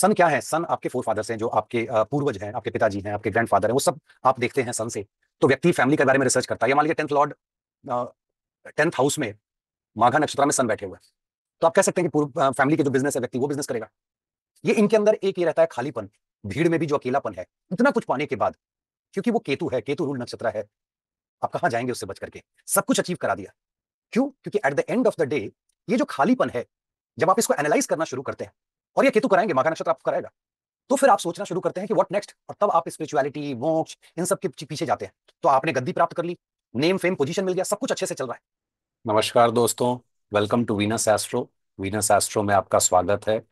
सन क्या है सन आपके फोर फादर्स हैं जो आपके पूर्वज हैं आपके पिताजी हैं आपके ग्रैंडफादर हैं वो सब आप देखते हैं सन से तो व्यक्ति फैमिली के बारे में रिसर्च करता है मान लीजिए टेंथ लॉर्ड टेंथ हाउस में माघा नक्षत्र में सन बैठे हुए तो आप कह सकते हैं कि फैमिली के जो बिजनेस है व्यक्ति वो बिजनेस करेगा ये इनके अंदर एक ही रहता है खालीपन भीड़ में भी जो अकेलापन है इतना कुछ पाने के बाद क्योंकि वो केतु है केतु रूल नक्षत्र है आप कहाँ जाएंगे उससे बच करके सब कुछ अचीव करा दिया क्यों क्योंकि at the end of the day ये जो खालीपन है जब आप इसको एनालाइज करना शुरू करते हैं और ये केतु कराएंगे माघा नक्षत्र आपको कराएगा तो फिर आप सोचना शुरू करते हैं कि वॉट नेक्स्ट और तब आप स्पिरिचुअलिटी मोक्ष इन सब के पीछे जाते हैं तो आपने गद्दी प्राप्त कर ली नेम फेम पोजिशन मिल गया सब कुछ अच्छे से चल रहा है नमस्कार दोस्तों welcome to Venus Astro Venus Astro में आपका स्वागत है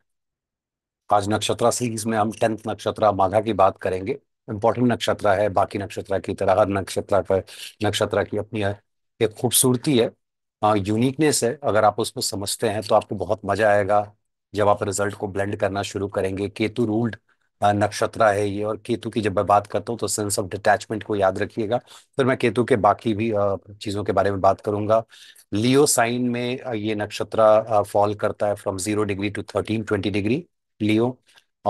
आज नक्षत्र सीरीज में हम टेंथ नक्षत्र माघा की बात करेंगे इंपॉर्टेंट नक्षत्र है बाकी नक्षत्र की तरह हर नक्षत्र पर नक्षत्र की अपनी एक खूबसूरती है यूनिकनेस हाँ, है अगर आप उसको समझते हैं तो आपको बहुत मजा आएगा जब आप रिजल्ट को ब्लेंड करना शुरू करेंगे केतु रूल्ड नक्षत्र है ये और केतु की जब मैं बात करता हूँ तो सेंस ऑफ डिटैचमेंट को याद रखिएगा फिर मैं केतु के बाकी भी चीज़ों के बारे में बात करूंगा लियो साइन में ये नक्षत्र फॉल करता है from zero degree to thirteen twenty degree Leo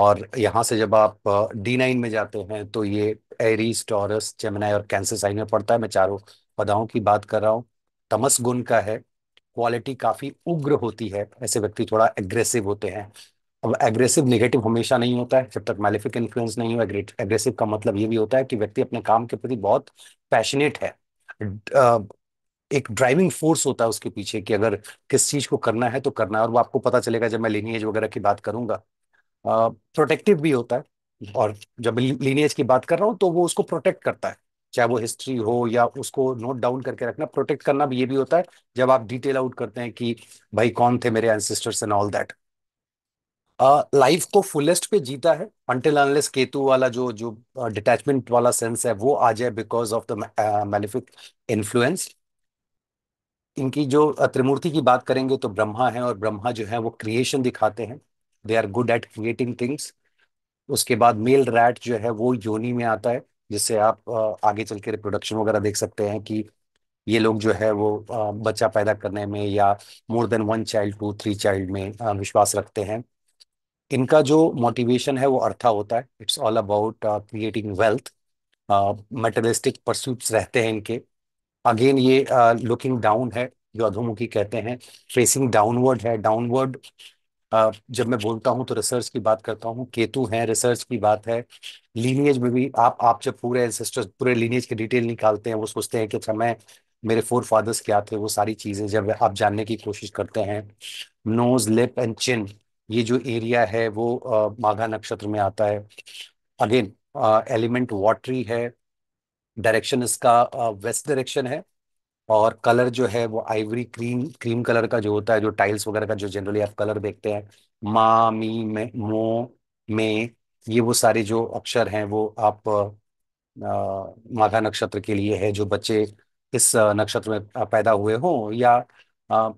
और यहाँ से जब आप डी नाइन में जाते हैं तो ये एरीज टॉरस चेमनाई और कैंसर साइन में पड़ता है मैं चारों पदाओं की बात कर रहा हूँ तमस गुण का है क्वालिटी काफ़ी उग्र होती है ऐसे व्यक्ति थोड़ा एग्रेसिव होते हैं अब एग्रेसिव निगेटिव हमेशा नहीं होता है जब तक मैलिफिक इन्फ्लुएंस नहीं हो एग्रेसिव का मतलब ये भी होता है कि व्यक्ति अपने काम के प्रति बहुत पैशनेट है एक ड्राइविंग फोर्स होता है उसके पीछे कि अगर किस चीज को करना है तो करना है और वो आपको पता चलेगा जब मैं लीनियज वगैरह की बात करूंगा प्रोटेक्टिव भी होता है और जब लीनियज की बात कर रहा हूँ तो वो उसको प्रोटेक्ट करता है चाहे वो हिस्ट्री हो या उसको नोट डाउन करके रखना प्रोटेक्ट करना भी ये भी होता है जब आप डिटेल आउट करते हैं कि भाई कौन थे मेरे ancestors and all that life को फुलेस्ट पे जीता है अंटिल अनलेस केतु वाला जो जो डिटैचमेंट uh, वाला सेंस है वो आ जाए because of the magnific influence इनकी जो त्रिमूर्ति की बात करेंगे तो ब्रह्मा है और ब्रह्मा जो है वो क्रिएशन दिखाते हैं they are good at creating things उसके बाद मेल रैट जो है वो योनी में आता है जिससे आप आगे चल के रिप्रोडक्शन वगैरह देख सकते हैं कि ये लोग जो है वो बच्चा पैदा करने में या more than one child two three child में विश्वास रखते हैं इनका जो मोटिवेशन है वो अर्था होता है it's all about creating wealth materialistic pursuits रहते हैं इनके अगेन ये लुकिंग uh, डाउन है जो अधोमुखी कहते हैं फेसिंग डाउनवर्ड है डाउनवर्ड जब मैं बोलता हूँ तो रिसर्च की बात करता हूँ केतु है रिसर्च की बात है लीनियज में भी आप आप जब पूरे एंसेस्टर्स पूरे लीनियज के डिटेल निकालते हैं वो सोचते हैं कि समय अच्छा मेरे फोर फादर्स क्या थे वो सारी चीज़ें जब आप जानने की कोशिश करते हैं नोज लिप एंड चिन ये जो एरिया है वो माघा नक्षत्र में आता है अगेन एलिमेंट वाटरी है डायरेक्शन इसका वेस्ट डायरेक्शन है और कलर जो है वो आइवरी क्रीम क्रीम कलर का जो होता है जो टाइल्स वगैरह का जो जनरली आप कलर देखते हैं मा मी मे मो मे ये वो सारे जो अक्षर हैं वो आप माघा नक्षत्र के लिए है जो बच्चे इस नक्षत्र में पैदा हुए हों या आ,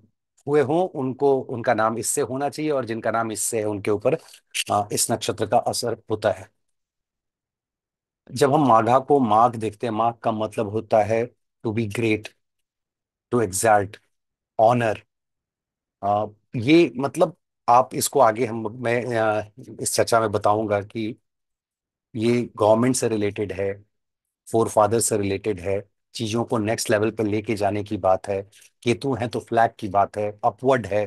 हुए हों उनको उनका नाम इससे होना चाहिए और जिनका नाम इससे है उनके ऊपर इस नक्षत्र का असर होता है जब हम माघा को माघ देखते हैं माघ का मतलब होता है to be great to exalt honour ये मतलब आप इसको आगे हम मैं इस चर्चा में बताऊंगा कि ये गवर्नमेंट से रिलेटेड है फोर फादर से रिलेटेड है चीज़ों को नेक्स्ट लेवल पर लेके जाने की बात है केतु है तो फ्लैग की बात है अपवर्ड है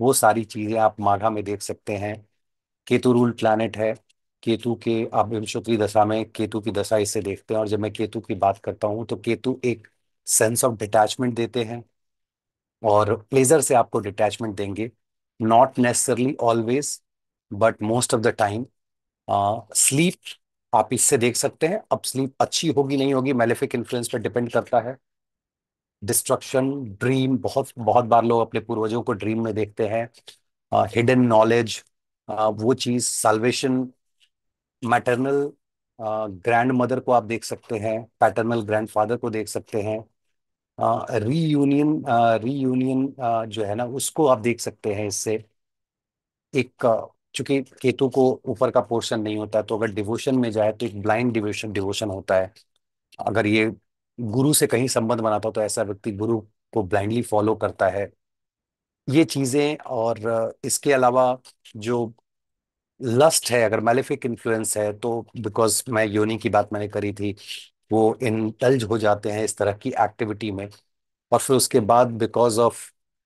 वो सारी चीज़ें आप माघा में देख सकते हैं केतु रूल प्लानट है केतु के आप विंशोत्तरी दशा में केतु की दशा इससे देखते हैं और जब मैं केतु की बात करता हूँ तो केतु एक सेंस ऑफ डिटैचमेंट देते हैं और प्लेजर से आपको डिटैचमेंट देंगे not necessarily always but most of the time sleep आप इससे देख सकते हैं अब स्लीप अच्छी होगी नहीं होगी मेलेफिक इन्फ्लुएंस पर डिपेंड करता है डिस्ट्रक्शन ड्रीम बहुत बहुत बार लोग अपने पूर्वजों को ड्रीम में देखते हैं हिडन uh, नॉलेज uh, वो चीज़ साल्वेशन मैटरनल ग्रैंड मदर को आप देख सकते हैं पैटर्नल फादर को देख सकते हैं रीयूनियन रीयूनियन जो है ना उसको आप देख सकते हैं इससे एक चूंकि केतु को ऊपर का पोर्शन नहीं होता तो अगर डिवोशन में जाए तो एक ब्लाइंड डिवोशन डिवोशन होता है अगर ये गुरु से कहीं संबंध बनाता तो ऐसा व्यक्ति गुरु को ब्लाइंडली फॉलो करता है ये चीज़ें और इसके अलावा जो लस्ट है अगर मैलिफिक इन्फ्लुएंस है तो बिकॉज मैं योनि की बात मैंने करी थी वो इंडल्ज हो जाते हैं इस तरह की एक्टिविटी में और फिर उसके बाद बिकॉज ऑफ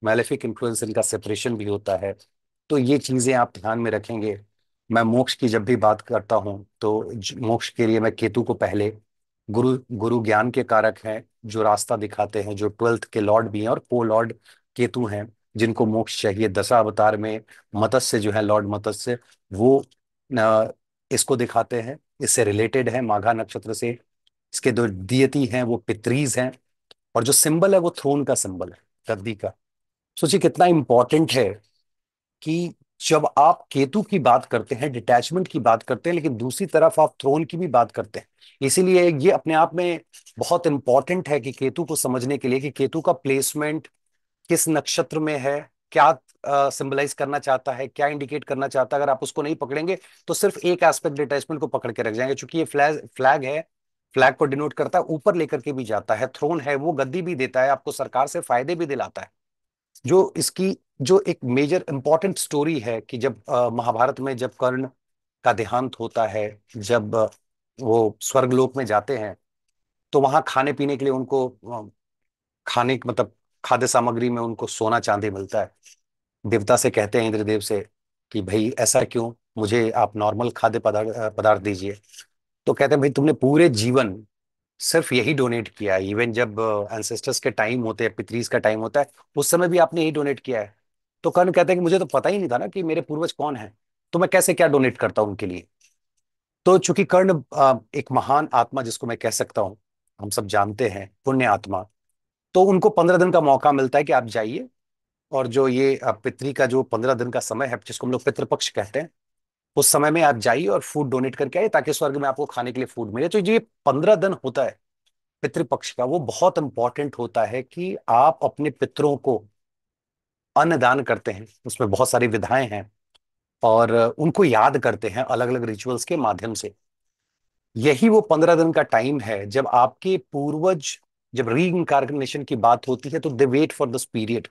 मैलेफिक इन्फ्लुएंस इनका सेपरेशन भी होता है तो ये चीज़ें आप ध्यान में रखेंगे मैं मोक्ष की जब भी बात करता हूँ तो मोक्ष के लिए मैं केतु को पहले गुरु गुरु ज्ञान के कारक हैं जो रास्ता दिखाते हैं जो ट्वेल्थ के लॉर्ड भी हैं और को लॉर्ड केतु हैं जिनको मोक्ष चाहिए दशा अवतार में मत्स्य जो है लॉर्ड मत्स्य वो इसको दिखाते हैं इससे रिलेटेड है माघा नक्षत्र से इसके जो दियती हैं वो पितरीज हैं और जो सिंबल है वो थ्रोन का सिंबल है गद्दी का सोचिए कितना इंपॉर्टेंट है कि जब आप केतु की बात करते हैं डिटैचमेंट की बात करते हैं लेकिन दूसरी तरफ आप थ्रोन की भी बात करते हैं इसीलिए ये अपने आप में बहुत इंपॉर्टेंट है कि केतु को समझने के लिए कि केतु का प्लेसमेंट किस नक्षत्र में है क्या सिंबलाइज uh, करना चाहता है क्या इंडिकेट करना चाहता है अगर आप उसको नहीं पकड़ेंगे तो सिर्फ एक एस्पेक्ट डिटैचमेंट को पकड़ के रख जाएंगे क्योंकि ये फ्लैग फ्लैग है फ्लैग को डिनोट करता है ऊपर लेकर के भी जाता है थ्रोन है वो गद्दी भी देता है आपको सरकार से फायदे भी दिलाता है जो इसकी जो एक मेजर इंपॉर्टेंट स्टोरी है कि जब महाभारत में जब कर्ण का देहांत होता है जब वो स्वर्गलोक में जाते हैं तो वहां खाने पीने के लिए उनको खाने मतलब खाद्य सामग्री में उनको सोना चांदी मिलता है देवता से कहते हैं इंद्रदेव से कि भाई ऐसा क्यों मुझे आप नॉर्मल खाद्य पदार्थ पदार्थ दीजिए तो कहते हैं भाई तुमने पूरे जीवन सिर्फ यही डोनेट किया है इवन जब एंसेस्टर्स के टाइम होते हैं पितरीज का टाइम होता है उस समय भी आपने यही डोनेट किया है तो कर्ण कहते हैं कि मुझे तो पता ही नहीं था ना कि मेरे पूर्वज कौन है तो मैं कैसे क्या डोनेट करता हूँ उनके लिए तो चूंकि कर्ण एक महान आत्मा जिसको मैं कह सकता हूं हम सब जानते हैं पुण्य आत्मा तो उनको पंद्रह दिन का मौका मिलता है कि आप जाइए और जो ये पितरी का जो पंद्रह दिन का समय है जिसको हम लोग पितृपक्ष कहते हैं उस समय में आप जाइए और फूड डोनेट करके आइए ताकि स्वर्ग में आपको खाने के लिए फूड मिले तो ये पंद्रह दिन होता है पितृपक्ष का वो बहुत इंपॉर्टेंट होता है कि आप अपने पितरों को अन्नदान करते हैं उसमें बहुत सारी विधाएं हैं और उनको याद करते हैं अलग अलग रिचुअल्स के माध्यम से यही वो पंद्रह दिन का टाइम है जब आपके पूर्वज जब री की बात होती है तो they wait for this period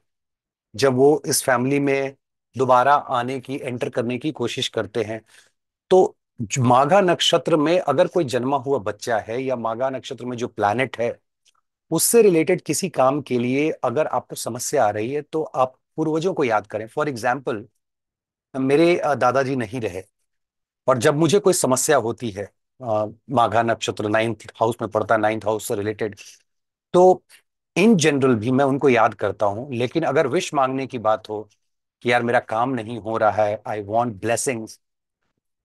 जब वो इस फैमिली में दोबारा आने की एंटर करने की कोशिश करते हैं तो माघा नक्षत्र में अगर कोई जन्मा हुआ बच्चा है या माघा नक्षत्र में जो प्लैनेट है उससे रिलेटेड किसी काम के लिए अगर आपको समस्या आ रही है तो आप पूर्वजों को याद करें फॉर एग्जाम्पल मेरे दादाजी नहीं रहे और जब मुझे कोई समस्या होती है माघा नक्षत्र नाइन्थ हाउस में पड़ता नाइन्थ हाउस से रिलेटेड तो इन जनरल भी मैं उनको याद करता हूं लेकिन अगर विश मांगने की बात हो कि यार मेरा काम नहीं हो रहा है आई वॉन्ट ब्लेसिंग्स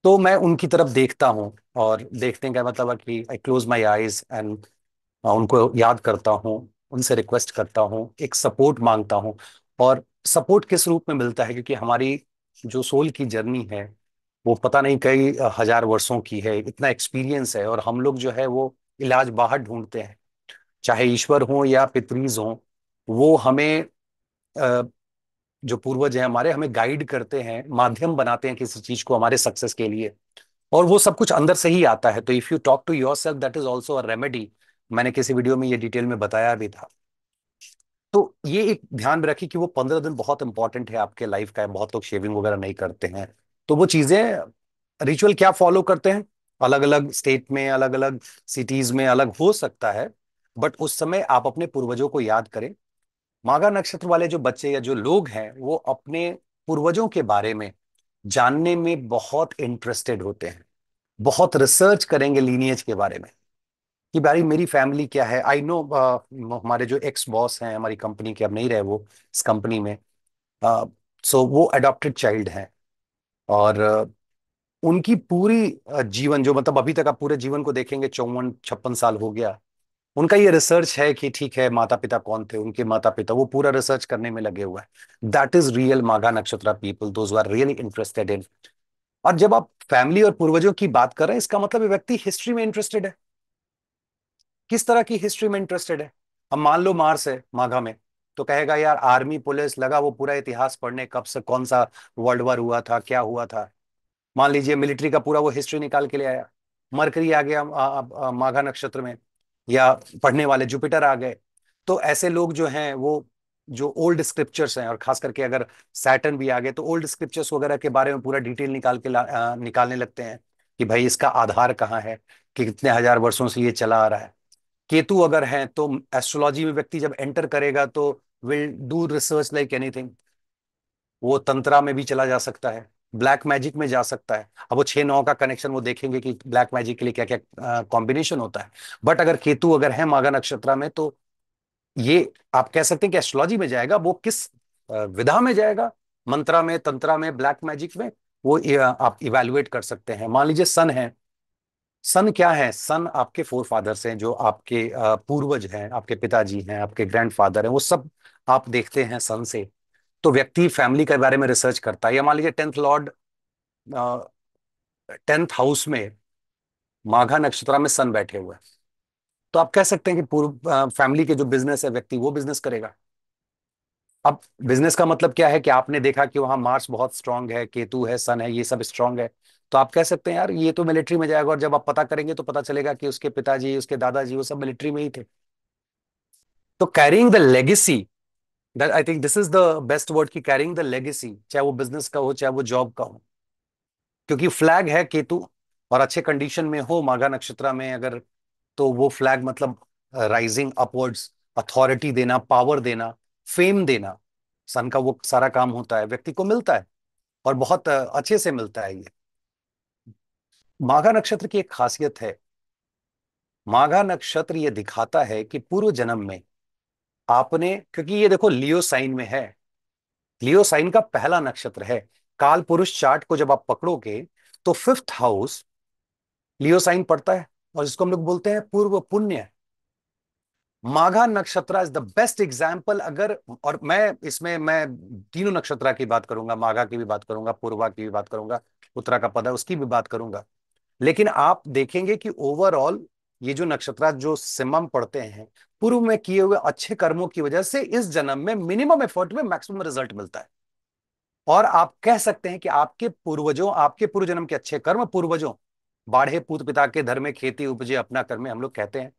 तो मैं उनकी तरफ देखता हूँ और देखते का मतलब है कि I close my eyes and उनको याद करता हूँ उनसे रिक्वेस्ट करता हूँ एक सपोर्ट मांगता हूँ और सपोर्ट किस रूप में मिलता है क्योंकि हमारी जो सोल की जर्नी है वो पता नहीं कई हजार वर्षों की है इतना एक्सपीरियंस है और हम लोग जो है वो इलाज बाहर ढूंढते हैं चाहे ईश्वर हो या पितरीज हो वो हमें जो पूर्वज हैं हमारे हमें गाइड करते हैं माध्यम बनाते हैं किसी चीज को हमारे सक्सेस के लिए और वो सब कुछ अंदर से ही आता है तो if you talk to yourself that is also a remedy मैंने किसी वीडियो में ये डिटेल में बताया भी था तो ये एक ध्यान में रखिए कि वो पंद्रह दिन बहुत इंपॉर्टेंट है आपके लाइफ का बहुत लोग शेविंग वगैरह नहीं करते हैं तो वो चीजें रिचुअल क्या फॉलो करते हैं अलग अलग स्टेट में अलग अलग सिटीज में अलग हो सकता है बट उस समय आप अपने पूर्वजों को याद करें मागा नक्षत्र वाले जो बच्चे या जो लोग हैं वो अपने पूर्वजों के बारे में जानने में बहुत इंटरेस्टेड होते हैं बहुत रिसर्च करेंगे लीनियज के बारे में कि भाई मेरी फैमिली क्या है आई नो uh, हमारे जो एक्स बॉस हैं हमारी कंपनी के अब नहीं रहे वो इस कंपनी में सो uh, so, वो अडॉप्टेड चाइल्ड हैं और uh, उनकी पूरी uh, जीवन जो मतलब अभी तक आप पूरे जीवन को देखेंगे चौवन छप्पन साल हो गया उनका ये रिसर्च है कि ठीक है माता पिता कौन थे उनके माता पिता वो पूरा रिसर्च करने में लगे हुए हैं दैट इज रियल माघा नक्षत्र पीपल दो रियली इंटरेस्टेड इन और जब आप फैमिली और पूर्वजों की बात कर रहे हैं इसका मतलब व्यक्ति हिस्ट्री में इंटरेस्टेड है किस तरह की हिस्ट्री में इंटरेस्टेड है अब मान लो मार्स है माघा में तो कहेगा यार आर्मी पुलिस लगा वो पूरा इतिहास पढ़ने कब से कौन सा वर्ल्ड वॉर हुआ था क्या हुआ था मान लीजिए मिलिट्री का पूरा वो हिस्ट्री निकाल के ले आया मरकरी आ गया माघा नक्षत्र में या पढ़ने वाले जुपिटर आ गए तो ऐसे लोग जो हैं वो जो ओल्ड स्क्रिप्चर्स हैं और खास करके अगर सैटन भी आ गए तो ओल्ड स्क्रिप्चर्स वगैरह के बारे में पूरा डिटेल निकाल के आ, निकालने लगते हैं कि भाई इसका आधार कहाँ है कि कितने हजार वर्षों से ये चला आ रहा है केतु अगर है तो एस्ट्रोलॉजी में व्यक्ति जब एंटर करेगा तो will do research like anything वो तंत्रा में भी चला जा सकता है ब्लैक मैजिक में जा सकता है अब वो छह नौ का कनेक्शन वो देखेंगे कि ब्लैक मैजिक के लिए क्या क्या कॉम्बिनेशन होता है बट अगर केतु अगर है माघा नक्षत्र में तो ये आप कह सकते हैं कि एस्ट्रोलॉजी में जाएगा वो किस विधा में जाएगा मंत्रा में तंत्रा में ब्लैक मैजिक में वो आप इवेल्युएट कर सकते हैं मान लीजिए सन है सन क्या है सन आपके फोर फादर्स हैं जो आपके पूर्वज हैं आपके पिताजी हैं आपके ग्रैंडफादर हैं वो सब आप देखते हैं सन से तो व्यक्ति फैमिली के बारे में रिसर्च करता है या मान लीजिए टेंथ लॉर्ड टेंथ हाउस में माघा नक्षत्रा में सन बैठे हुए तो आप कह सकते हैं कि पूर्व फैमिली के जो बिजनेस है व्यक्ति वो बिजनेस करेगा अब बिजनेस का मतलब क्या है कि आपने देखा कि वहां मार्स बहुत स्ट्रांग है केतु है सन है ये सब स्ट्रांग है तो आप कह सकते हैं यार ये तो मिलिट्री में जाएगा और जब आप पता करेंगे तो पता चलेगा कि उसके पिताजी उसके दादाजी वो सब मिलिट्री में ही थे तो carrying the legacy that I think this is the best word की कैरिंग द लेगेसी चाहे वो बिजनेस का हो चाहे वो जॉब का हो क्योंकि फ्लैग है केतु और अच्छे कंडीशन में हो माघा नक्षत्रा में अगर तो वो फ्लैग मतलब राइजिंग अपवर्ड्स अथॉरिटी देना पावर देना फेम देना सन का वो सारा काम होता है व्यक्ति को मिलता है और बहुत uh, अच्छे से मिलता है ये माघा नक्षत्र की एक खासियत है माघा नक्षत्र ये दिखाता है कि पूर्व जन्म में आपने क्योंकि ये देखो लियो साइन में है लियो साइन का पहला नक्षत्र है काल पुरुष चार्ट को जब आप पकड़ोगे तो फिफ्थ हाउस लियो साइन पड़ता है और जिसको हम लोग बोलते हैं पूर्व पुण्य माघा नक्षत्र इज द बेस्ट एग्जाम्पल अगर और मैं इसमें मैं तीनों नक्षत्र की बात करूंगा माघा की भी बात करूंगा पूर्वा की भी बात करूंगा उत्तरा का पद है उसकी भी बात करूंगा लेकिन आप देखेंगे कि ओवरऑल ये जो नक्षत्र जो सिमम पढ़ते हैं पूर्व में किए हुए अच्छे कर्मों की वजह से इस जन्म में मिनिमम एफर्ट में मैक्सिमम रिजल्ट मिलता है और आप कह सकते हैं कि आपके पूर्वजों आपके पूर्व जन्म के अच्छे कर्म पूर्वजों बाढ़े पूत पिता के धर्म में खेती उपजे अपना कर्म हम लोग कहते हैं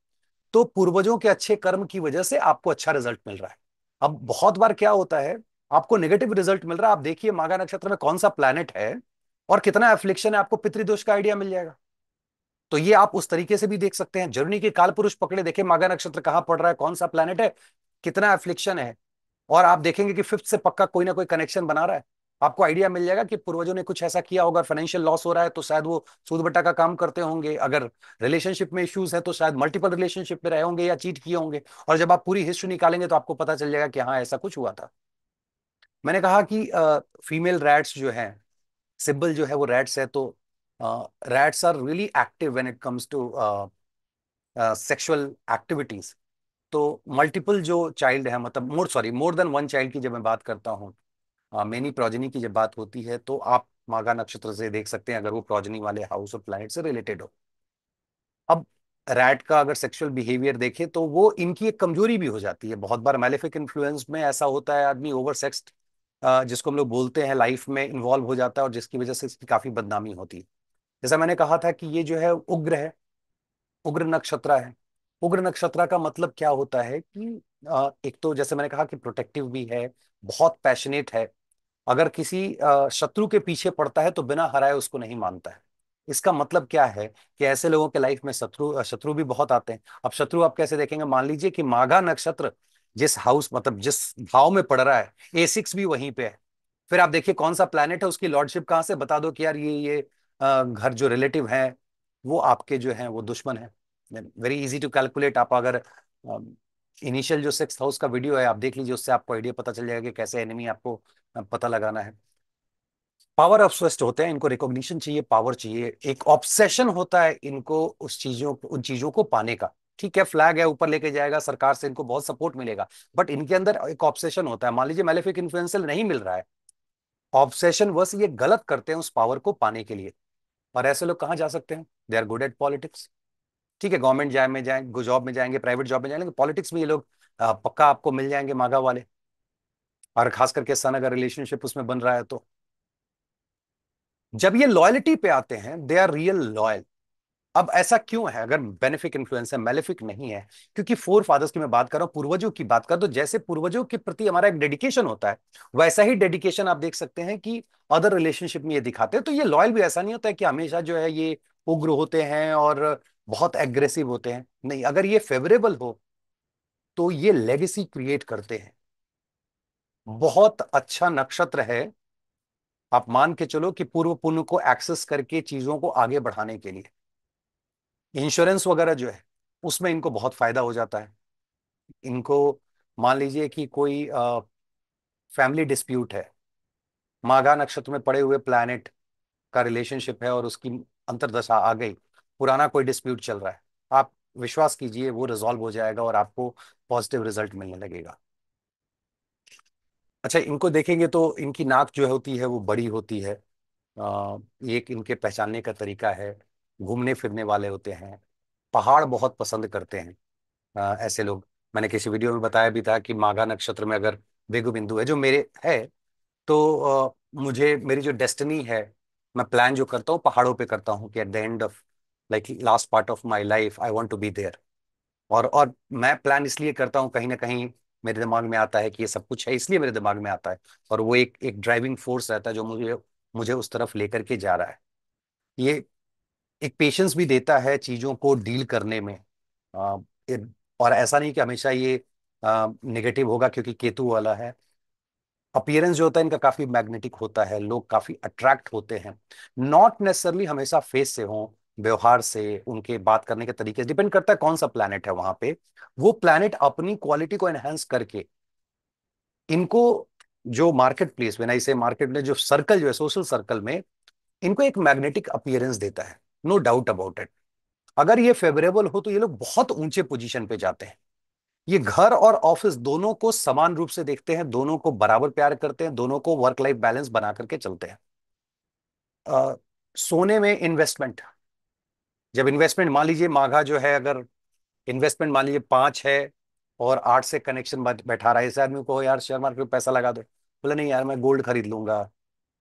तो पूर्वजों के अच्छे कर्म की वजह से आपको अच्छा रिजल्ट मिल रहा है अब बहुत बार क्या होता है आपको नेगेटिव रिजल्ट मिल रहा है आप देखिए मागा नक्षत्र में कौन सा प्लैनेट है और कितना एफ्लिक्शन है आपको पितृदोष का आइडिया मिल जाएगा तो ये आप उस तरीके से भी देख सकते हैं जर्नी के काल पुरुष पकड़े देखे मागा नक्षत्र कहाँ पड़ रहा है कौन सा प्लेनेट है कितना एफ्लिक्शन है और आप देखेंगे कि फिफ्थ से पक्का कोई ना कोई कनेक्शन बना रहा है आपको आइडिया मिल जाएगा कि पूर्वजों ने कुछ ऐसा किया होगा फाइनेंशियल लॉस हो रहा है तो शायद वो सूद बट्टा का काम करते होंगे अगर रिलेशनशिप में इश्यूज है तो शायद मल्टीपल रिलेशनशिप में रहे होंगे या चीट किए होंगे और जब आप पूरी हिस्ट्री निकालेंगे तो आपको पता चल जाएगा कि हाँ ऐसा कुछ हुआ था मैंने कहा कि आ, फीमेल रैट्स जो है सिब्बल जो है वो रैट्स है तो uh, rats are really active when it comes to uh, uh, sexual activities. तो मल्टीपल जो चाइल्ड है मतलब more sorry more than one child की जब मैं बात करता हूँ मेनी uh, प्रोजनी की जब बात होती है तो आप मागा नक्षत्र से देख सकते हैं अगर वो प्रोजनी वाले हाउस ऑफ प्लानट से रिलेटेड हो अब रैट का अगर सेक्सुअल बिहेवियर देखें तो वो इनकी एक कमजोरी भी हो जाती है बहुत बार मेलेफिक इन्फ्लुएंस में ऐसा होता है आदमी ओवर सेक्सड uh, जिसको हम लोग बोलते हैं लाइफ में इन्वॉल्व हो जाता है और जिसकी वजह से इसकी काफ़ी बदनामी होती है जैसा मैंने कहा था कि ये जो है उग्र है उग्र नक्षत्र है उग्र नक्षत्र का मतलब क्या होता है कि एक तो जैसे मैंने कहा कि प्रोटेक्टिव भी है बहुत पैशनेट है अगर किसी शत्रु के पीछे पड़ता है तो बिना हराए उसको नहीं मानता है इसका मतलब क्या है कि ऐसे लोगों के लाइफ में शत्रु शत्रु भी बहुत आते हैं अब शत्रु आप कैसे देखेंगे मान लीजिए कि माघा नक्षत्र जिस हाउस मतलब जिस भाव में पड़ रहा है ए सिक्स भी वहीं पे है फिर आप देखिए कौन सा प्लेनेट है उसकी लॉर्डशिप कहाँ से बता दो कि यार ये ये घर जो रिलेटिव हैं वो आपके जो हैं वो दुश्मन है वेरी इजी टू कैलकुलेट आप अगर इनिशियल जो सिक्स हाउस का वीडियो है आप देख लीजिए उससे आपको आइडिया पता चल जाएगा कि कैसे एनिमी आपको पता लगाना है पावर ऑब्सेस्ड होते हैं इनको रिकॉग्निशन चाहिए पावर चाहिए एक ऑब्सेशन होता है इनको उस चीजों उन चीजों को पाने का ठीक है फ्लैग है ऊपर लेके जाएगा सरकार से इनको बहुत सपोर्ट मिलेगा बट इनके अंदर एक ऑब्सेशन होता है मान लीजिए मेलेफिक इन्फ्लुएंसल नहीं मिल रहा है ऑब्सेशन बस ये गलत करते हैं उस पावर को पाने के लिए और ऐसे लोग कहाँ जा सकते हैं they are good at politics ठीक है गवर्नमेंट जॉब में जाए जॉब में जाएंगे प्राइवेट जॉब में जाएंगे पॉलिटिक्स में ये लोग पक्का आपको मिल जाएंगे मागा वाले और खास करके सन अगर रिलेशनशिप उसमें बन रहा है तो जब ये लॉयलिटी पे आते हैं दे आर रियल लॉयल अब ऐसा क्यों है अगर बेनिफिक इन्फ्लुएंस है मेलिफिक नहीं है क्योंकि फोर फादर्स की मैं बात कर रहा हूं पूर्वजों की बात कर तो जैसे पूर्वजों के प्रति हमारा एक डेडिकेशन होता है वैसा ही डेडिकेशन आप देख सकते हैं कि अदर रिलेशनशिप में ये दिखाते हैं तो ये लॉयल भी ऐसा नहीं होता है कि हमेशा जो है ये उग्र होते हैं और बहुत एग्रेसिव होते हैं नहीं अगर ये फेवरेबल हो तो ये लेगेसी क्रिएट करते हैं बहुत अच्छा नक्षत्र है आप मान के चलो कि पूर्व पुण्य को एक्सेस करके चीजों को आगे बढ़ाने के लिए इंश्योरेंस वगैरह जो है उसमें इनको बहुत फायदा हो जाता है इनको मान लीजिए कि कोई फैमिली डिस्प्यूट है माघा नक्षत्र में पड़े हुए प्लैनेट का रिलेशनशिप है और उसकी अंतरदशा आ गई पुराना कोई डिस्प्यूट चल रहा है आप विश्वास कीजिए वो रिजॉल्व हो जाएगा और आपको पॉजिटिव रिजल्ट मिलने लगेगा अच्छा इनको देखेंगे तो इनकी नाक जो होती है वो बड़ी होती है आ, एक इनके पहचानने का तरीका है घूमने फिरने वाले होते हैं पहाड़ बहुत पसंद करते हैं आ, ऐसे लोग मैंने किसी वीडियो में बताया भी था कि माघा नक्षत्र में अगर बेगु बिंदु है जो मेरे है तो आ, मुझे मेरी जो डेस्टिनी है मैं प्लान जो करता हूँ पहाड़ों पे करता हूँ कि at the end of like last part of my life I want to be there और और मैं प्लान इसलिए करता हूँ कहीं ना कहीं मेरे दिमाग में आता है कि ये सब कुछ है इसलिए मेरे दिमाग में आता है और वो एक एक ड्राइविंग फोर्स रहता है जो मुझे मुझे उस तरफ लेकर के जा रहा है ये एक पेशेंस भी देता है चीज़ों को डील करने में और ऐसा नहीं कि हमेशा ये नेगेटिव होगा क्योंकि केतु वाला है अपियरेंस जो होता है इनका काफ़ी मैग्नेटिक होता है लोग काफ़ी अट्रैक्ट होते हैं नॉट नेसरली हमेशा फेस से हों व्यवहार से उनके बात करने के तरीके से डिपेंड करता है कौन सा प्लानट है वहां पे वो प्लानट अपनी क्वालिटी को एनहेंस करके इनको जो मार्केट प्लेस में ना इसे मार्केट में जो सर्कल जो है सोशल सर्कल में इनको एक मैग्नेटिक अपियरेंस देता है नो डाउट अबाउट इट अगर ये फेवरेबल हो तो ये लोग बहुत ऊंचे पोजीशन पे जाते हैं ये घर और ऑफिस दोनों को समान रूप से देखते हैं दोनों को बराबर प्यार करते हैं दोनों को वर्क लाइफ बैलेंस बना करके चलते हैं आ, सोने में इन्वेस्टमेंट जब इन्वेस्टमेंट मान लीजिए माघा जो है अगर इन्वेस्टमेंट मान लीजिए पांच है और आठ से कनेक्शन बैठा रहा है इस आदमी को यार शेयर मार्केट में पैसा लगा दो बोले नहीं यार मैं गोल्ड खरीद लूंगा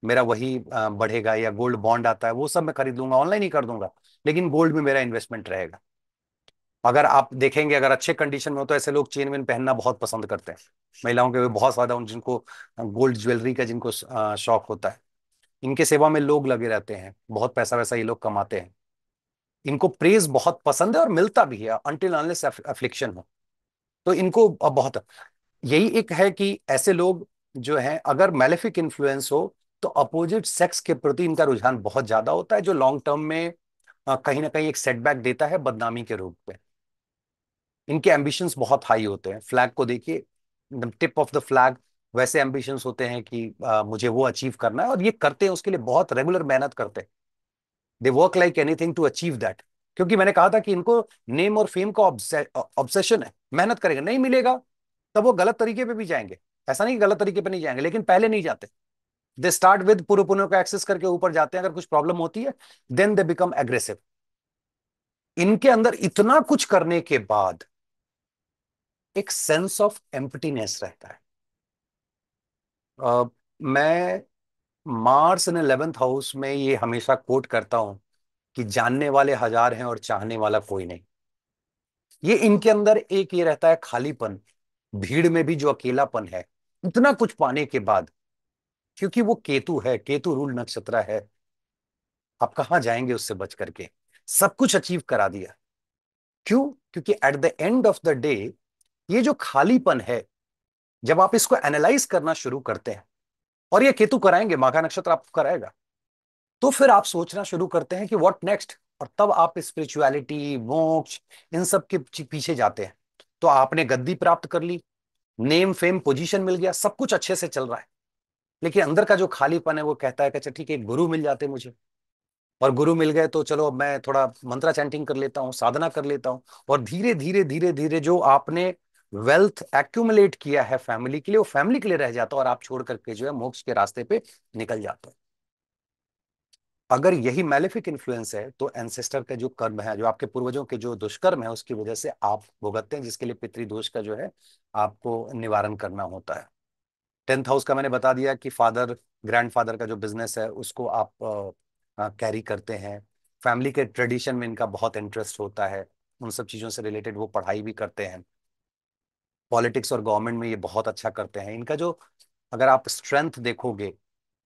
मेरा वही बढ़ेगा या गोल्ड बॉन्ड आता है वो सब मैं खरीद लूंगा ऑनलाइन ही कर दूंगा लेकिन गोल्ड में मेरा इन्वेस्टमेंट रहेगा अगर आप देखेंगे अगर अच्छे कंडीशन में हो तो ऐसे लोग चेन वेन पहनना बहुत पसंद करते हैं महिलाओं के बहुत ज्यादा उन जिनको गोल्ड ज्वेलरी का जिनको शौक होता है इनके सेवा में लोग लगे रहते हैं बहुत पैसा वैसा ये लोग कमाते हैं इनको प्रेज बहुत पसंद है और मिलता भी है अनटिल अनलेस अफ्लिक्शन हो तो इनको बहुत यही एक है कि ऐसे लोग जो है अगर मेलेफिक इन्फ्लुएंस हो तो अपोजिट सेक्स के प्रति इनका रुझान बहुत ज्यादा होता है जो लॉन्ग टर्म में कहीं ना कहीं एक सेटबैक देता है बदनामी के रूप में इनके एम्बिशन बहुत हाई होते हैं फ्लैग को देखिए टिप ऑफ द फ्लैग वैसे एम्बिशंस होते हैं कि आ, मुझे वो अचीव करना है और ये करते हैं उसके लिए बहुत रेगुलर मेहनत करते हैं they work like anything to achieve that क्योंकि मैंने कहा था कि इनको नेम और फेम का ऑब्सेशन है मेहनत करेंगे नहीं मिलेगा तब वो गलत तरीके पे भी जाएंगे ऐसा नहीं गलत तरीके पे नहीं जाएंगे लेकिन पहले नहीं जाते दे स्टार्ट विद पूर्व पुनः को एक्सेस करके ऊपर जाते हैं अगर कुछ प्रॉब्लम होती है देन दे बिकम एग्रेसिव इनके अंदर इतना कुछ करने के बाद एक सेंस ऑफ एम्पटीनेस रहता है uh, मैं मार्स इन इलेवेंथ हाउस में ये हमेशा कोट करता हूं कि जानने वाले हजार हैं और चाहने वाला कोई नहीं ये इनके अंदर एक ये रहता है खालीपन भीड़ में भी जो अकेलापन है इतना कुछ पाने के बाद क्योंकि वो केतु है केतु रूल नक्षत्र है आप कहां जाएंगे उससे बच करके सब कुछ अचीव करा दिया क्यों क्योंकि at the end of the day ये जो खालीपन है जब आप इसको एनालाइज करना शुरू करते हैं और ये केतु कराएंगे माघा नक्षत्र आपको कराएगा तो फिर आप सोचना शुरू करते हैं कि व्हाट नेक्स्ट और तब आप स्पिरिचुअलिटी मोक्ष इन सब के पीछे जाते हैं तो आपने गद्दी प्राप्त कर ली नेम फेम पोजीशन मिल गया सब कुछ अच्छे से चल रहा है लेकिन अंदर का जो खालीपन है वो कहता है कि अच्छा ठीक है गुरु मिल जाते मुझे और गुरु मिल गए तो चलो अब मैं थोड़ा मंत्रा चैंटिंग कर लेता हूँ साधना कर लेता हूँ और धीरे धीरे धीरे धीरे जो आपने वेल्थ एक्यूमुलेट किया है फैमिली के लिए वो फैमिली के लिए रह जाता है और आप छोड़ करके जो है मोक्ष के रास्ते पे निकल जाते हैं अगर यही मैलिफिक इन्फ्लुएंस है तो एंसेस्टर का जो कर्म है जो आपके पूर्वजों के जो दुष्कर्म है उसकी वजह से आप भुगतते हैं जिसके लिए पितृदोष का जो है आपको निवारण करना होता है टेंथ हाउस का मैंने बता दिया कि फादर ग्रैंडफादर का जो बिजनेस है उसको आप कैरी करते हैं फैमिली के ट्रेडिशन में इनका बहुत इंटरेस्ट होता है उन सब चीज़ों से रिलेटेड वो पढ़ाई भी करते हैं पॉलिटिक्स और गवर्नमेंट में ये बहुत अच्छा करते हैं इनका जो अगर आप स्ट्रेंथ देखोगे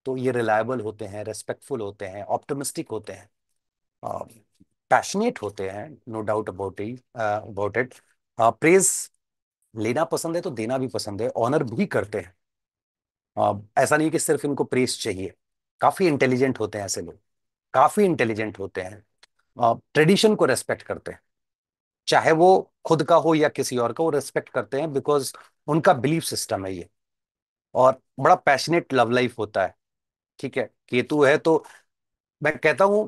तो ये रिलायबल होते हैं रेस्पेक्टफुल होते हैं ऑप्टोमिस्टिक होते हैं पैशनेट होते हैं no doubt about about it praise लेना पसंद है तो देना भी पसंद है ऑनर भी करते हैं ऐसा नहीं कि सिर्फ इनको प्रेस चाहिए काफ़ी इंटेलिजेंट होते हैं ऐसे लोग काफ़ी इंटेलिजेंट होते हैं ट्रेडिशन को रेस्पेक्ट करते हैं चाहे वो खुद का हो या किसी और का वो रेस्पेक्ट करते हैं बिकॉज उनका बिलीफ सिस्टम है ये और बड़ा पैशनेट लव लाइफ होता है ठीक है केतु है तो मैं कहता हूं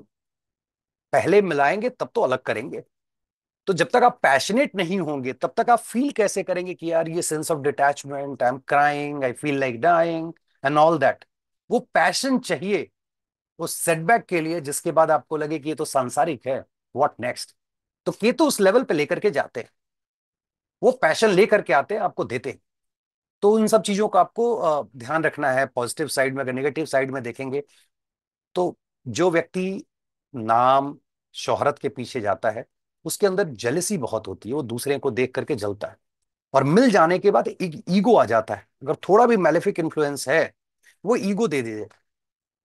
पहले मिलाएंगे तब तो अलग करेंगे तो जब तक आप पैशनेट नहीं होंगे तब तक आप फील कैसे करेंगे कि यार ये sense of detachment I am crying I feel like dying and all that वो पैशन चाहिए उस सेटबैक के लिए जिसके बाद आपको लगे कि ये तो सांसारिक है व्हाट नेक्स्ट तो के तो उस लेवल पे लेकर के जाते हैं वो पैशन लेकर के आते हैं आपको देते हैं तो इन सब चीजों का आपको ध्यान रखना है पॉजिटिव साइड में अगर नेगेटिव साइड में देखेंगे तो जो व्यक्ति नाम शोहरत के पीछे जाता है उसके अंदर जलसी बहुत होती है वो दूसरे को देख करके जलता है और मिल जाने के बाद एक ईगो आ जाता है अगर थोड़ा भी मेलेफिक इन्फ्लुएंस है वो ईगो दे दे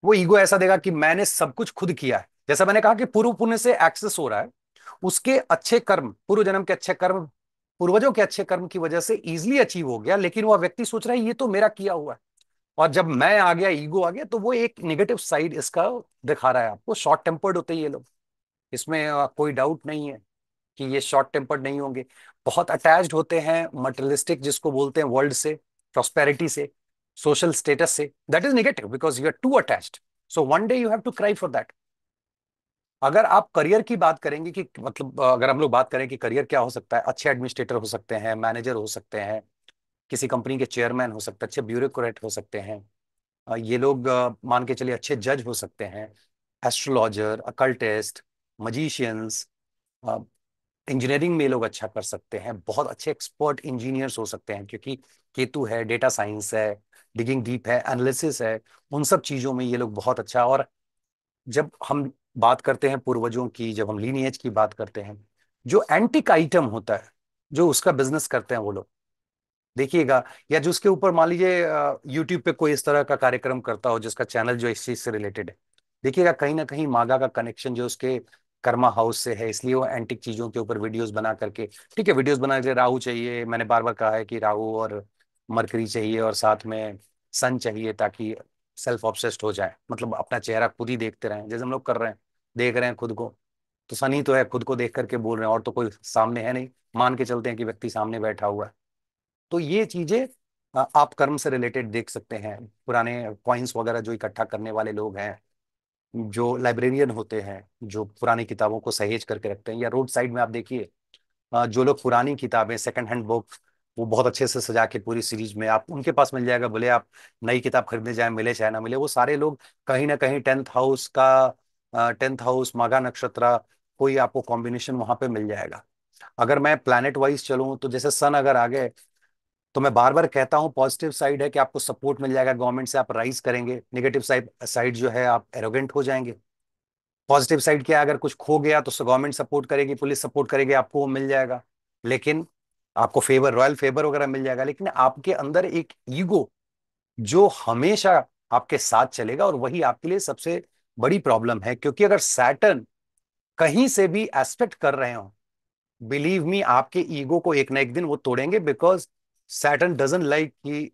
वो ईगो ऐसा देगा कि मैंने सब कुछ खुद किया है जैसा मैंने कहा कि पूर्व पुण्य से एक्सेस हो रहा है उसके अच्छे कर्म पूर्व जन्म के अच्छे कर्म पूर्वजों के अच्छे कर्म की वजह से इजिली अचीव हो गया लेकिन वह व्यक्ति सोच रहा है ये तो मेरा किया हुआ है और जब मैं आ गया ईगो आ गया तो वो एक नेगेटिव साइड इसका दिखा रहा है आपको शॉर्ट टेम्पर्ड होते हैं ये लोग इसमें कोई डाउट नहीं है कि ये शॉर्ट टेम्पर्ड नहीं होंगे बहुत अटैच होते हैं मटेरियलिस्टिक जिसको बोलते हैं वर्ल्ड से प्रॉस्पेरिटी से सोशल स्टेटस से that is negative because you are too attach so one day you have to cry for that अगर आप करियर की बात करेंगे कि मतलब अगर हम लोग बात करें कि करियर क्या हो सकता है अच्छे एडमिनिस्ट्रेटर हो सकते हैं मैनेजर हो सकते हैं किसी कंपनी के चेयरमैन हो सकते हैं अच्छे ब्यूरोक्रेट हो सकते हैं ये लोग मान के चलिए अच्छे जज हो सकते हैं एस्ट्रोलॉजर अकल्टिस्ट मजिशियंस इंजीनियरिंग में लोग अच्छा कर सकते हैं बहुत अच्छे एक्सपर्ट इंजीनियर्स हो सकते हैं क्योंकि केतु है डेटा साइंस है डिगिंग डीप है एनालिसिस है उन सब चीज़ों में ये लोग बहुत अच्छा और जब हम बात करते हैं पूर्वजों की जब हम लीनियज की बात करते हैं जो एंटिक आइटम होता है जो उसका बिजनेस करते हैं वो लोग देखिएगा या जिसके ऊपर मान लीजिए यूट्यूब पे कोई इस तरह का कार्यक्रम करता हो जिसका चैनल जो इस चीज से रिलेटेड है देखिएगा कहीं ना कहीं मागा का कनेक्शन जो उसके कर्मा हाउस से है इसलिए वो एंटिक चीजों के ऊपर वीडियोस बना करके ठीक है वीडियोस बना के राहु चाहिए मैंने बार बार कहा है कि राहु और मरकरी चाहिए और साथ में सन चाहिए ताकि सेल्फ ऑब्सेस्ड हो जाए मतलब अपना चेहरा खुद ही देखते रहें जैसे हम लोग कर रहे हैं देख रहे हैं खुद को तो सन ही तो है खुद को देख करके बोल रहे हैं और तो कोई सामने है नहीं मान के चलते हैं कि व्यक्ति सामने बैठा हुआ है तो ये चीजें आप कर्म से रिलेटेड देख सकते हैं पुराने कॉइन्स वगैरह जो इकट्ठा करने वाले लोग हैं जो लाइब्रेरियन होते हैं जो पुरानी किताबों को सहेज करके रखते हैं या रोड साइड में आप देखिए जो लोग पुरानी किताबें सेकंड हैंड बुक वो बहुत अच्छे से सजा के पूरी सीरीज में आप उनके पास मिल जाएगा बोले आप नई किताब खरीदने जाए मिले चाहे ना मिले वो सारे लोग कहीं ना कहीं टेंथ हाउस का टेंथ हाउस मागा नक्षत्र कोई आपको कॉम्बिनेशन वहां पे मिल जाएगा अगर मैं प्लानट वाइज चलू तो जैसे सन अगर आ गए तो मैं बार बार कहता हूँ पॉजिटिव साइड है कि आपको सपोर्ट मिल जाएगा गवर्नमेंट से आप राइज करेंगे निगेटिव साइड साइड जो है आप एरोगेंट हो जाएंगे पॉजिटिव साइड क्या अगर कुछ खो गया तो गवर्नमेंट सपोर्ट करेगी पुलिस सपोर्ट करेगी आपको वो मिल जाएगा लेकिन आपको फेवर रॉयल फेवर वगैरह मिल जाएगा लेकिन आपके अंदर एक ईगो जो हमेशा आपके साथ चलेगा और वही आपके लिए सबसे बड़ी प्रॉब्लम है क्योंकि अगर सैटर्न कहीं से भी एस्पेक्ट कर रहे हो बिलीव मी आपके ईगो को एक ना एक दिन वो तोड़ेंगे बिकॉज सैटन डजन लाइक कि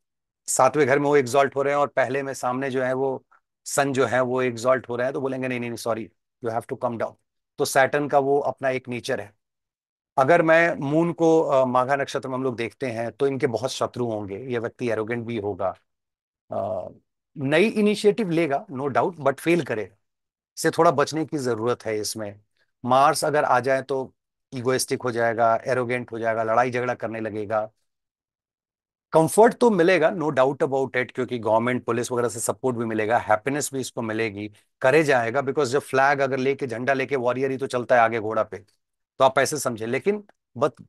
सातवें घर में वो एग्जॉल्ट हो रहे हैं और पहले में सामने जो है वो सन जो है वो एग्जॉल्ट हो रहे हैं तो बोलेंगे नहीं नहीं sorry you have to come down तो सैटन का वो अपना एक नेचर है अगर मैं मून को माघा नक्षत्र में हम लोग देखते हैं तो इनके बहुत शत्रु होंगे ये व्यक्ति एरोगेंट भी होगा नई इनिशिएटिव लेगा नो डाउट बट फेल करेगा से थोड़ा बचने की ज़रूरत है इसमें मार्स अगर आ जाए तो इगोइस्टिक हो जाएगा एरोगेंट हो जाएगा लड़ाई झगड़ा करने लगेगा कंफर्ट तो मिलेगा नो डाउट अबाउट इट क्योंकि गवर्नमेंट पुलिस वगैरह से सपोर्ट भी मिलेगा हैप्पीनेस भी इसको मिलेगी करे जाएगा बिकॉज जब फ्लैग अगर लेके झंडा लेके वॉरियर ही तो चलता है आगे घोड़ा पे तो आप ऐसे समझे लेकिन बट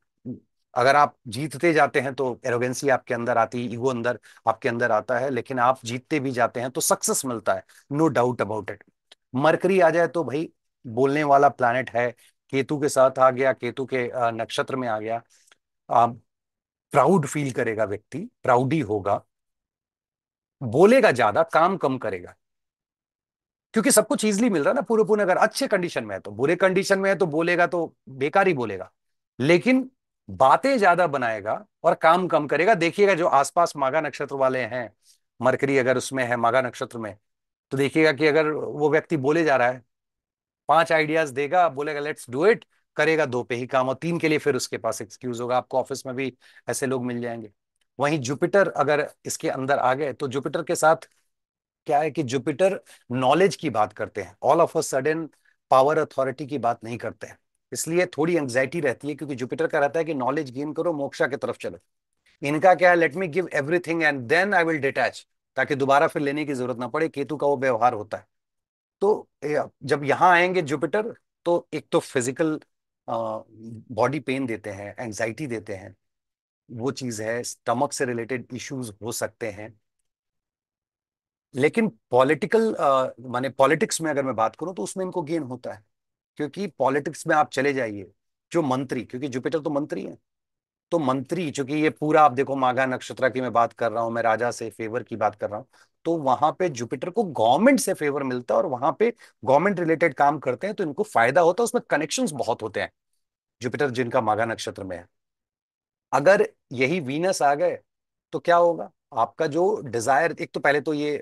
अगर आप जीतते जाते हैं तो एरोगेंसी आपके अंदर आती है ईगो अंदर आपके अंदर आता है लेकिन आप जीतते भी जाते हैं तो सक्सेस मिलता है no doubt about it Mercury आ जाए तो भाई बोलने वाला प्लानट है केतु के साथ आ गया केतु के नक्षत्र में आ गया प्राउड फील करेगा व्यक्ति प्राउडी होगा बोलेगा ज्यादा काम कम करेगा क्योंकि सब कुछ इजिली मिल रहा है ना पूरे पूर्ण अगर अच्छे कंडीशन में है तो बुरे कंडीशन में है तो बोलेगा तो बेकार ही बोलेगा लेकिन बातें ज्यादा बनाएगा और काम कम करेगा देखिएगा जो आसपास मागा नक्षत्र वाले हैं मरकरी अगर उसमें है माघा नक्षत्र में तो देखिएगा कि अगर वो व्यक्ति बोले जा रहा है पांच आइडियाज देगा बोलेगा लेट्स डू इट करेगा दो पे ही काम और तीन के लिए फिर उसके पास एक्सक्यूज होगा आपको ऑफिस में भी ऐसे लोग मिल जाएंगे वहीं जुपिटर अगर इसके अंदर आ गए तो जुपिटर के साथ क्या है कि जुपिटर नॉलेज की बात करते हैं all of a sudden power authority की बात नहीं करते हैं इसलिए थोड़ी एंग्जाइटी रहती है क्योंकि जुपिटर का रहता है कि नॉलेज गेन करो मोक्षा की तरफ चलो इनका क्या है let me give everything and then I will detach ताकि दोबारा फिर लेने की जरूरत ना पड़े केतु का वो व्यवहार होता है तो जब यहाँ आएंगे जुपिटर तो एक तो फिजिकल बॉडी पेन देते हैं एंजाइटी देते हैं वो चीज़ है स्टमक से रिलेटेड इश्यूज हो सकते हैं लेकिन पॉलिटिकल माने पॉलिटिक्स में अगर मैं बात करूं तो उसमें इनको गेन होता है क्योंकि पॉलिटिक्स में आप चले जाइए जो मंत्री क्योंकि जुपिटर तो मंत्री है तो मंत्री चूंकि ये पूरा आप देखो माघा नक्षत्र की मैं बात कर रहा हूं मैं राजा से फेवर की बात कर रहा हूं तो वहां पे जुपिटर को गवर्नमेंट से फेवर मिलता है और वहां पे गवर्नमेंट रिलेटेड काम करते हैं तो इनको फायदा होता है उसमें कनेक्शन बहुत होते हैं जुपिटर जिनका माघा नक्षत्र में है अगर यही वीनस आ गए तो क्या होगा आपका जो डिजायर एक तो पहले तो ये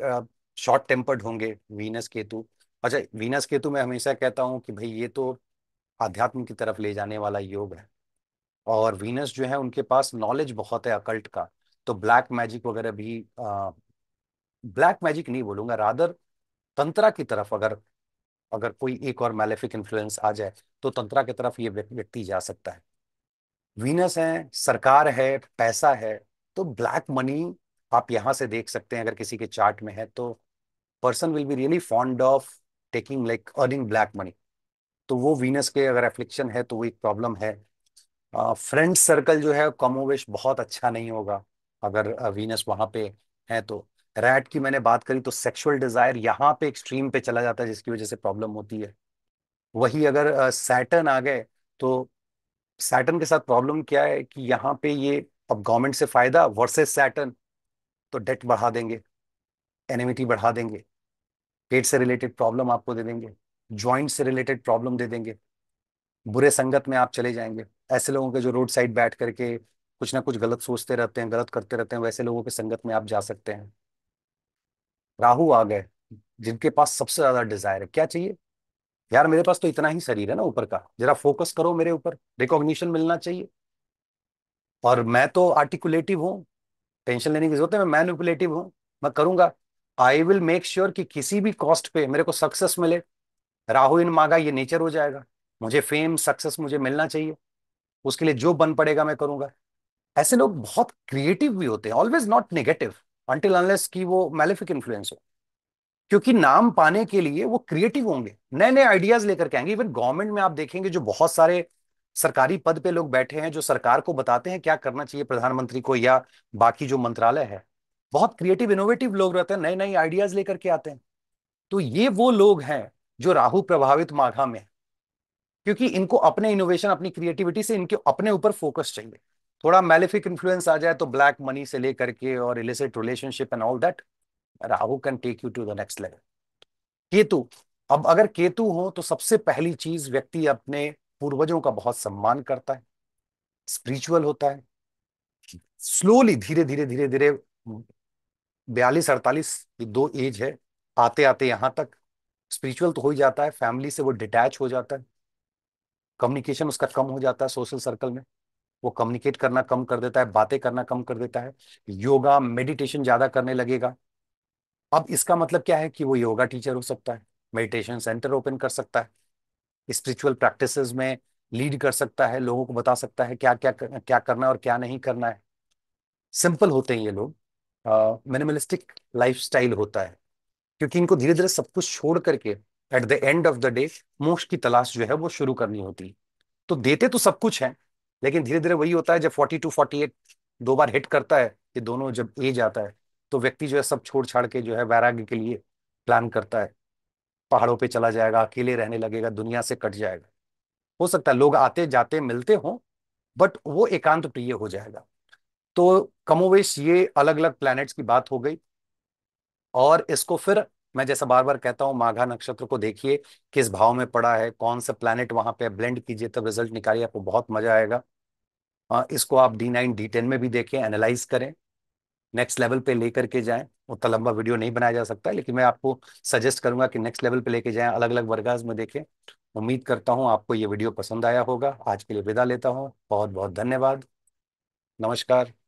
शॉर्ट टेम्पर्ड होंगे वीनस केतु अच्छा वीनस केतु मैं हमेशा कहता हूं कि भाई ये तो आध्यात्म की तरफ ले जाने वाला योग है और वीनस जो है उनके पास नॉलेज बहुत है अकल्ट का तो ब्लैक मैजिक वगैरह भी ब्लैक मैजिक नहीं बोलूंगा रादर तंत्रा की तरफ अगर अगर कोई एक और मैलेफिक इन्फ्लुएंस आ जाए तो तंत्रा की तरफ ये व्यक्ति जा सकता है वीनस है सरकार है पैसा है तो ब्लैक मनी आप यहां से देख सकते हैं अगर किसी के चार्ट में है तो person will be really fond of taking like earning black money तो वो वीनस के अगर एफ्लिक्शन है तो वो एक प्रॉब्लम है फ्रेंड uh, सर्कल जो है कमोवेश बहुत अच्छा नहीं होगा अगर वीनस वहां पे है तो रैट की मैंने बात करी तो सेक्सुअल डिजायर यहाँ पे एक्सट्रीम पे चला जाता है जिसकी वजह से प्रॉब्लम होती है वही अगर सैटर्न आ गए तो सैटर्न के साथ प्रॉब्लम क्या है कि यहाँ पे ये अब गवर्नमेंट से फायदा वर्सेस सैटर्न तो डेट बढ़ा देंगे एनिमिटी बढ़ा देंगे पेट से रिलेटेड प्रॉब्लम आपको दे देंगे ज्वाइंट से रिलेटेड प्रॉब्लम दे देंगे बुरे संगत में आप चले जाएंगे ऐसे लोगों के जो रोड साइड बैठ करके कुछ ना कुछ गलत सोचते रहते हैं गलत करते रहते हैं वैसे लोगों के संगत में आप जा सकते हैं राहु आ गए जिनके पास सबसे ज्यादा डिजायर है क्या चाहिए यार मेरे पास तो इतना ही शरीर है ना ऊपर का जरा फोकस करो मेरे ऊपर रिकॉग्निशन मिलना चाहिए और मैं तो आर्टिकुलेटिव हूं टेंशन लेने की जरूरत है मैं मैनिपुलेटिव हूं मैं करूंगा आई विल मेक श्योर कि किसी भी कॉस्ट पे मेरे को सक्सेस मिले राहु इन मांगा ये नेचर हो जाएगा मुझे फेम सक्सेस मुझे मिलना चाहिए उसके लिए जो बन पड़ेगा मैं करूंगा ऐसे लोग बहुत क्रिएटिव भी होते हैं always not negative until unless की वो मैलिफिक इन्फ्लुएंस हो क्योंकि नाम पाने के लिए वो क्रिएटिव होंगे नए नए आइडियाज लेकर के आएंगे इवन गवर्नमेंट में आप देखेंगे जो बहुत सारे सरकारी पद पे लोग बैठे हैं जो सरकार को बताते हैं क्या करना चाहिए प्रधानमंत्री को या बाकी जो मंत्रालय है बहुत क्रिएटिव इनोवेटिव लोग रहते हैं नए नए आइडियाज लेकर के आते हैं तो ये वो लोग हैं जो राहु प्रभावित माघा में क्योंकि इनको अपने इनोवेशन अपनी क्रिएटिविटी से इनके अपने ऊपर फोकस चाहिए थोड़ा मैलिफिक इन्फ्लुएंस आ जाए तो ब्लैक मनी से लेकर के और illicit relationship and all that Rahu can take you to the next level Ketu अब अगर केतु हो तो सबसे पहली चीज व्यक्ति अपने पूर्वजों का बहुत सम्मान करता है स्पिरिचुअल होता है स्लोली धीरे धीरे धीरे धीरे बयालीस अड़तालीस दो एज है आते आते यहां तक स्पिरिचुअल तो हो ही जाता है फैमिली से वो डिटैच हो जाता है कम्युनिकेशन उसका कम हो जाता है सोशल सर्कल में वो कम्युनिकेट करना कम कर देता है बातें करना कम कर देता है योगा मेडिटेशन ज्यादा करने लगेगा अब इसका मतलब क्या है कि वो योगा टीचर हो सकता है मेडिटेशन सेंटर ओपन कर सकता है स्पिरिचुअल प्रैक्टिस में लीड कर सकता है लोगों को बता सकता है क्या क्या क्या करना है और क्या नहीं करना है सिंपल होते हैं ये लोग मिनिमलिस्टिक लाइफ होता है क्योंकि इनको धीरे धीरे सब कुछ छोड़ करके at the end of the day मोक्ष की तलाश जो है वो शुरू करनी होती है तो देते तो सब कुछ है लेकिन धीरे धीरे वही होता है जब फोर्टी टू फोर्टी एट दो बार हिट करता है ये दोनों जब एज आता है तो व्यक्ति जो है सब छोड़ छाड़ के जो है वैराग्य के लिए प्लान करता है पहाड़ों पे चला जाएगा अकेले रहने लगेगा दुनिया से कट जाएगा हो सकता है लोग आते जाते मिलते हों बट वो एकांत प्रिय हो जाएगा तो कमोवेश ये अलग अलग प्लैनेट्स की बात हो गई और इसको फिर मैं जैसा बार बार कहता हूँ माघा नक्षत्र को देखिए किस भाव में पड़ा है कौन सा प्लैनेट वहां पे ब्लेंड कीजिए तब रिजल्ट निकालिए आपको बहुत मजा आएगा इसको आप डी नाइन डी टेन में भी देखें एनालाइज करें नेक्स्ट लेवल पे लेकर के जाएं उतना लंबा वीडियो नहीं बनाया जा सकता लेकिन मैं आपको सजेस्ट करूंगा कि नेक्स्ट लेवल पे लेके जाएं अलग अलग वर्गाज में देखें उम्मीद करता हूं आपको ये वीडियो पसंद आया होगा आज के लिए विदा लेता हूं बहुत बहुत धन्यवाद नमस्कार